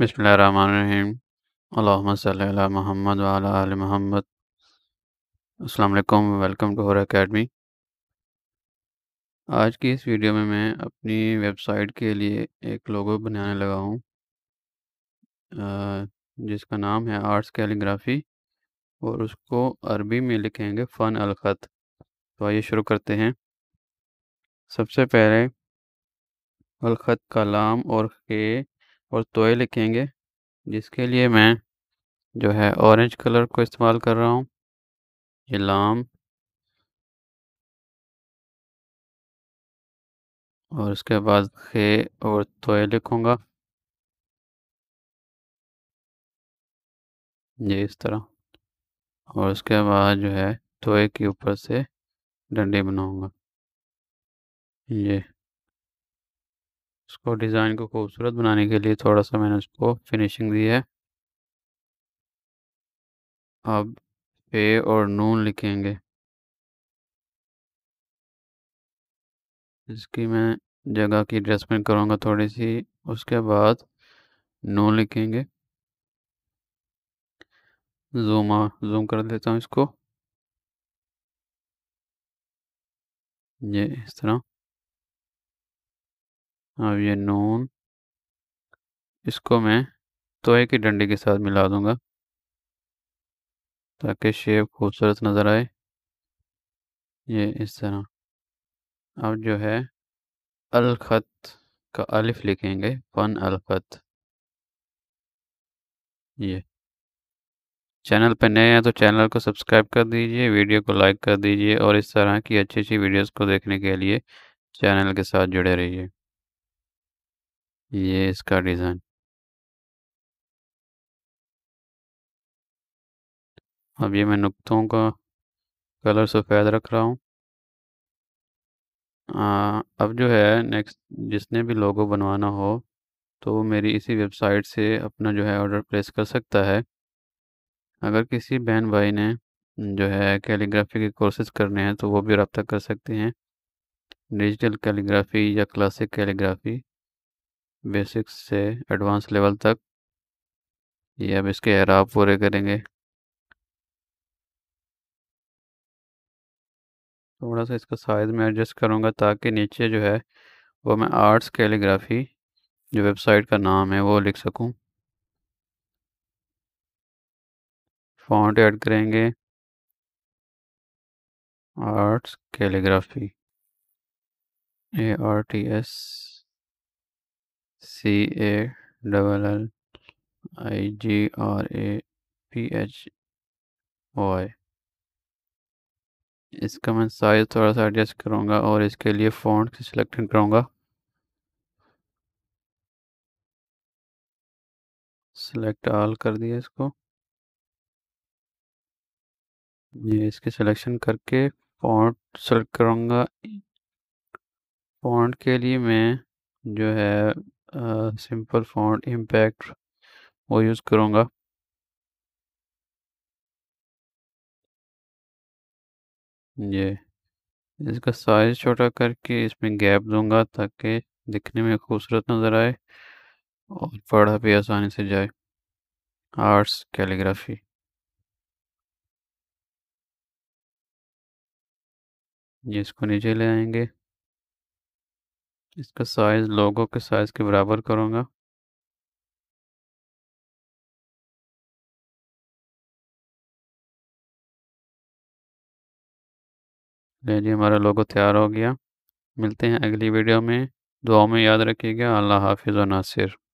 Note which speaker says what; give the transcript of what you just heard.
Speaker 1: बसमीम महमद वाल महमद अल्लाम वेलकम टू और अकेडमी आज की इस वीडियो में मैं अपनी वेबसाइट के लिए एक लोगो बनाने लगा हूँ जिसका नाम है आर्ट्स कैलीग्राफी और उसको अरबी में लिखेंगे फ़न अलखत तो आइए शुरू करते हैं सबसे पहले अलखत कलाम और के और तोए लिखेंगे जिसके लिए मैं
Speaker 2: जो है ऑरेंज कलर को इस्तेमाल कर रहा हूँ इलाम और उसके बाद खे और तोए लिखूँगा ये इस तरह और उसके बाद जो है तोए के ऊपर से
Speaker 1: डंडे बनाऊँगा ये उसको डिज़ाइन को खूबसूरत बनाने के लिए थोड़ा सा मैंने उसको फिनिशिंग दी है
Speaker 2: अब पे और नून लिखेंगे इसकी मैं जगह की एडजस्टमेंट करूँगा थोड़ी
Speaker 1: सी उसके बाद नून लिखेंगे जूम जूम कर देता हूँ इसको ये इस तरह अब ये नून इसको मैं तोहे की डंडी के साथ मिला दूंगा ताकि शेप खूबसूरत नज़र आए ये इस तरह अब जो है अलखत का अलिफ लिखेंगे फन अलखत ये चैनल पर नए हैं तो चैनल को सब्सक्राइब कर दीजिए वीडियो को लाइक कर दीजिए और इस तरह
Speaker 2: की अच्छी अच्छी वीडियोस को देखने के लिए चैनल के साथ जुड़े रहिए ये इसका डिज़ाइन अब ये मैं नुकतों का कलर सफ़ेद रख रहा हूँ
Speaker 1: अब जो है नेक्स्ट जिसने भी लोगो बनवाना हो तो वो मेरी इसी वेबसाइट से अपना जो है ऑर्डर प्लेस कर सकता है अगर किसी बहन भाई ने जो है कैलीग्राफी के कोर्सेज करने हैं तो वो भी रब्ता कर सकते हैं डिजिटल कैलीग्राफी या क्लासिक कैलीग्राफी
Speaker 2: बेसिक्स से एडवांस लेवल तक ये अब इसके एराब पूरे करेंगे
Speaker 1: थोड़ा सा इसका साइज़ मैं एडजस्ट करूँगा ताकि नीचे जो है वो मैं आर्ट्स कैलीग्राफी
Speaker 2: जो वेबसाइट का नाम है वो लिख सकूँ फॉन्ट ऐड करेंगे arts calligraphy A R T S
Speaker 1: C A double L I G R A P H Y इसका मैं साइज थोड़ा सा एडजस्ट करूँगा और इसके लिए फोन सेलेक्ट करूँगा
Speaker 2: सेलेक्ट ऑल कर दिया इसको ये इसके सिलेक्शन करके पॉइंट
Speaker 1: सेलेक्ट करूँगा पॉइंट के लिए मैं जो है
Speaker 2: सिंपल फॉन्ट इम्पैक्ट वो यूज़ करूँगा ये इसका साइज छोटा करके इसमें गैप दूंगा ताकि दिखने में खूबसूरत नज़र आए और पढ़ा भी आसानी से जाए आर्ट्स कैलीग्राफी ये इसको नीचे ले आएंगे इसका साइज लोगों के साइज के बराबर करूँगा ले जी हमारा लोगो तैयार हो गया मिलते हैं अगली वीडियो में दुआ में याद रखिएगा अल्लाह हाफिज़ नासिर